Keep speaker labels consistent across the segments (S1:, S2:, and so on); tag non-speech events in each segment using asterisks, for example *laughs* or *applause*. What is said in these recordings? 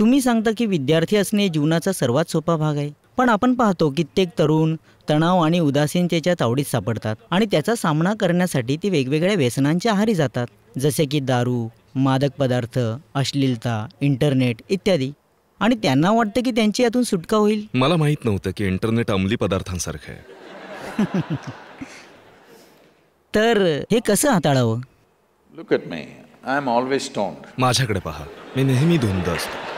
S1: तुम्ही सांगता की विद्यार्थी असणे जीवनाचा सर्वात सोपा भाग आहे पण आपण पाहतो कित्येक तरुण तणाव आणि उदासीनतेच्या तावडीत सापडतात आणि त्याचा सामना करण्यासाठी ते वेगवेगळ्या व्यसनांच्या आहारी जातात जसे की दारू मादक पदार्थ अश्लीलता इंटरनेट इत्यादी आणि त्यांना वाटतं की त्यांची यातून सुटका होईल मला माहित नव्हतं की इंटरनेट अंमली पदार्थांसारखं आहे *laughs* तर हे कसं हाताळावं माझ्याकडे पहा मी नेहमी धुंद असतो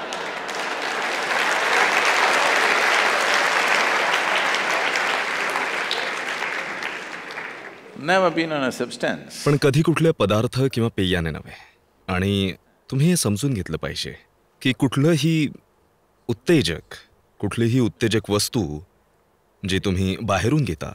S1: पण कधी कुठले पदार्थ किंवा पेयाने नव्हे आणि तुम्ही हे समजून घेतलं पाहिजे की कुठलंही उत्तेजक कुठलीही उत्तेजक वस्तू जी तुम्ही बाहेरून घेता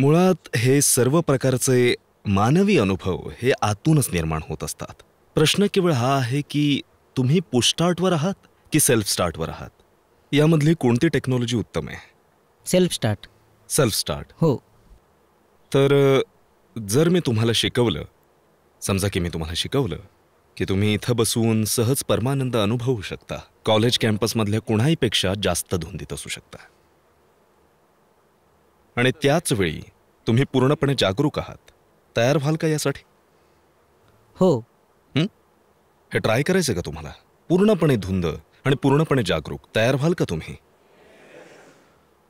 S1: मुळात हे सर्व प्रकारचे मानवी अनुभव हे आतूनच निर्माण होत असतात प्रश्न केवळ हा आहे की तुम्ही पुस्टार्टवर आहात की सेल्फ स्टार्टवर आहात यामधली कोणती टेक्नॉलॉजी उत्तम आहे सेल्फ स्टार्ट सेल्फ स्टार्ट हो तर जर मी तुम्हाला शिकवलं समजा की मी तुम्हाला शिकवलं की तुम्ही इथं बसून सहज परमानंद अनुभवू शकता कॉलेज कॅम्पसमधल्या कुणाहीपेक्षा जास्त धुंदीत असू शकता आणि त्याच वेळी तुम्ही पूर्णपणे जागरूक आहात तयार व्हाल का यासाठी हो हे ट्राय करायचं का तुम्हाला पूर्णपणे धुंद आणि पूर्णपणे जागरूक तयार व्हाल का तुम्ही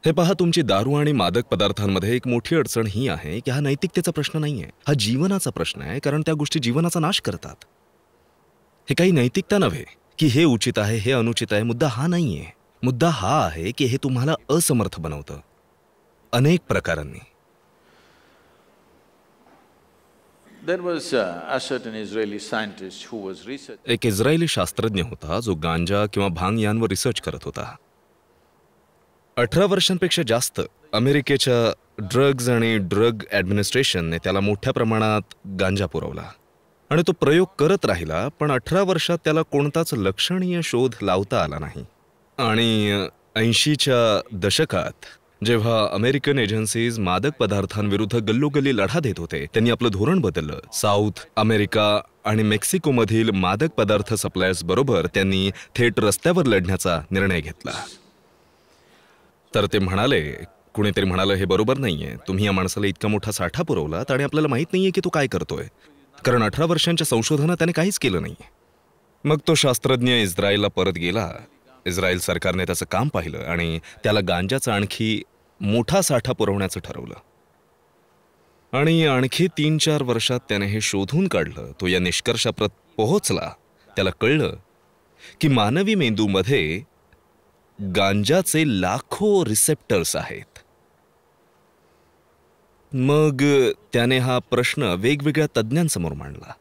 S1: हे पहा तुमची दारू आणि मादक पदार्थांमध्ये एक मोठी अडचण ही आहे की हा नैतिकतेचा प्रश्न नाही आहे हा जीवनाचा प्रश्न आहे कारण त्या गोष्टी जीवनाचा नाश करतात हे काही नैतिकता नव्हे की हे उचित आहे हे अनुचित आहे मुद्दा हा नाही आहे मुद्दा हा आहे की हे तुम्हाला असमर्थ बनवतं अनेक प्रकारांनी एक इस्रायली शास्त्रज्ञ होता जो गांजा किंवा भांग यांवर रिसर्च करत होता अठरा वर्षांपेक्षा जास्त अमेरिकेच्या ड्रग्ज आणि ड्रग ॲडमिनिस्ट्रेशनने त्याला मोठ्या प्रमाणात गांजा पुरवला आणि तो प्रयोग करत राहिला पण अठरा वर्षात त्याला कोणताच लक्षणीय शोध लावता आला नाही आणि ऐंशीच्या दशकात जेव्हा अमेरिकन एजन्सीज मादक पदार्थांविरुद्ध गल्लोगल्ली लढा देत होते त्यांनी आपलं धोरण बदललं साऊथ अमेरिका आणि मेक्सिकोमधील मादक पदार्थ सप्लायर्स बरोबर त्यांनी थेट रस्त्यावर लढण्याचा निर्णय घेतला तर ते म्हणाले कुणीतरी म्हणालं हे बरोबर नाहीये तुम्ही या माणसाला इतका मोठा साठा पुरवलात आणि आपल्याला माहीत नाहीये की तो काय करतोय कारण अठरा वर्षांच्या संशोधनात त्याने काहीच केलं नाही मग तो शास्त्रज्ञ इस्रायलला परत गेला इस्रायल सरकारने त्याचं काम पाहिलं आणि त्याला गांजाचा आणखी मोठा साठा पुरवण्याचं ठरवलं आणि आणखी तीन चार वर्षात त्याने हे शोधून काढलं तो या निष्कर्षाप्रत पोहोचला त्याला कळलं की मानवी मेंदूमध्ये गांजाचे लाखो रिसेप्टर्स आहेत मग त्याने हा प्रश्न वेगवेगळ्या तज्ज्ञांसमोर मांडला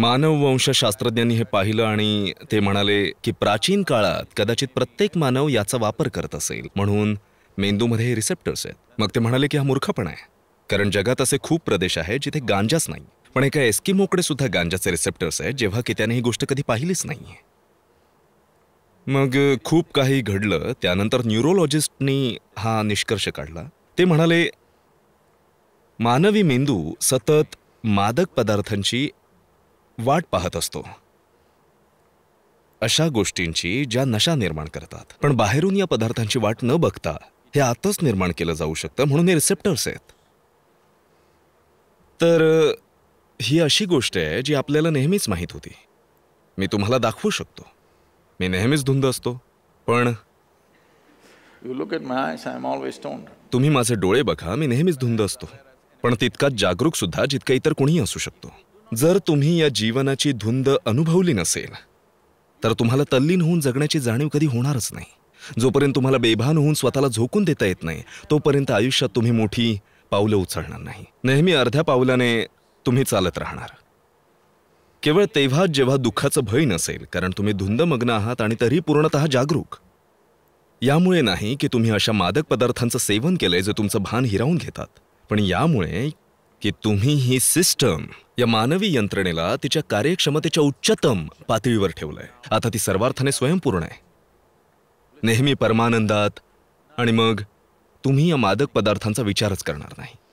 S1: मानववंशशास्त्रज्ञांनी हे पाहिलं आणि ते म्हणाले की प्राचीन काळात कदाचित प्रत्येक मानव याचा वापर करत असेल म्हणून मेंदूमध्ये हे रिसेप्टर्स आहेत मग ते म्हणाले की हा मूर्खपण आहे कारण जगात असे खूप प्रदेश आहे जिथे गांजाच नाही पण एका एस्किमोकडे सुद्धा गांजाचे रिसेप्टर्स आहेत जेव्हा की त्याने ही गोष्ट कधी पाहिलीच नाही मग खूप काही घडलं त्यानंतर न्यूरोलॉजिस्टनी हा निष्कर्ष काढला ते म्हणाले मानवी मेंदू सतत मादक पदार्थांची वाट पाहत असतो अशा गोष्टींची ज्या नशा निर्माण करतात पण बाहेरून या पदार्थांची वाट न बघता हे आतच निर्माण केलं जाऊ शकतं म्हणून हे रिसेप्टर्स आहेत तर ही अशी गोष्ट आहे जी आपल्याला नेहमीच माहीत होती मी तुम्हाला दाखवू शकतो मी नेहमीच धुंद असतो पण तुम्ही माझे डोळे बघा मी नेहमीच धुंद असतो पण तितकाच जागरूक सुद्धा जितका इतर कोणी असू शकतो जर तुम्ही या जीवनाची धुंद अनुभवली नसेल तर तुम्हाला तल्लीन होऊन जगण्याची जाणीव कधी होणारच नाही जोपर्यंत तुम्हाला बेभान होऊन स्वतःला झोकून देता येत नाही तोपर्यंत आयुष्यात तुम्ही मोठी पावलं उचलणार नाही नेहमी अर्ध्या पावलाने तुम्ही चालत राहणार केवळ तेव्हाच जेव्हा दुःखाचं भय नसेल कारण तुम्ही धुंदमग्न आहात आणि तरी पूर्णतः जागरूक यामुळे नाही की तुम्ही अशा मादक पदार्थांचं सेवन केलंय जे तुमचं भान हिरावून घेतात पण यामुळे की तुम्ही ही सिस्टम या मानवी यंत्रणेला तिच्या कार्यक्षमतेच्या उच्चतम पातळीवर ठेवलंय आता ती सर्वार्थाने स्वयंपूर्ण आहे नेहमी परमानंदात आणि मग तुम्ही या मादक पदार्थांचा विचारच करणार नाही